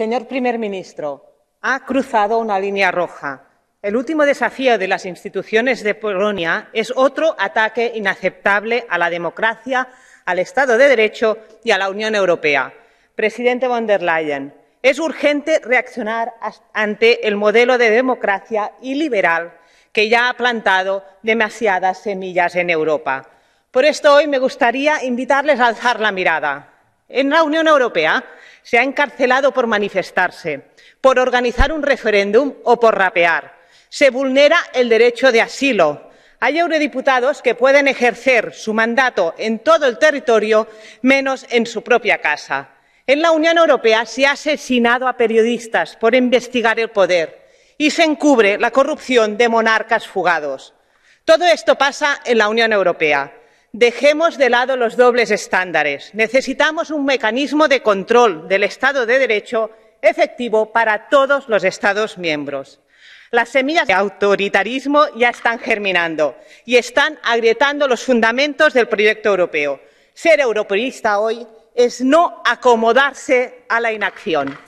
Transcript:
Señor primer ministro, ha cruzado una línea roja. El último desafío de las instituciones de Polonia es otro ataque inaceptable a la democracia, al Estado de Derecho y a la Unión Europea. Presidente von der Leyen, es urgente reaccionar ante el modelo de democracia iliberal que ya ha plantado demasiadas semillas en Europa. Por esto hoy me gustaría invitarles a alzar la mirada, en la Unión Europea se ha encarcelado por manifestarse, por organizar un referéndum o por rapear. Se vulnera el derecho de asilo. Hay eurodiputados que pueden ejercer su mandato en todo el territorio menos en su propia casa. En la Unión Europea se ha asesinado a periodistas por investigar el poder y se encubre la corrupción de monarcas fugados. Todo esto pasa en la Unión Europea Dejemos de lado los dobles estándares. Necesitamos un mecanismo de control del Estado de Derecho efectivo para todos los Estados miembros. Las semillas de autoritarismo ya están germinando y están agrietando los fundamentos del proyecto europeo. Ser europeísta hoy es no acomodarse a la inacción.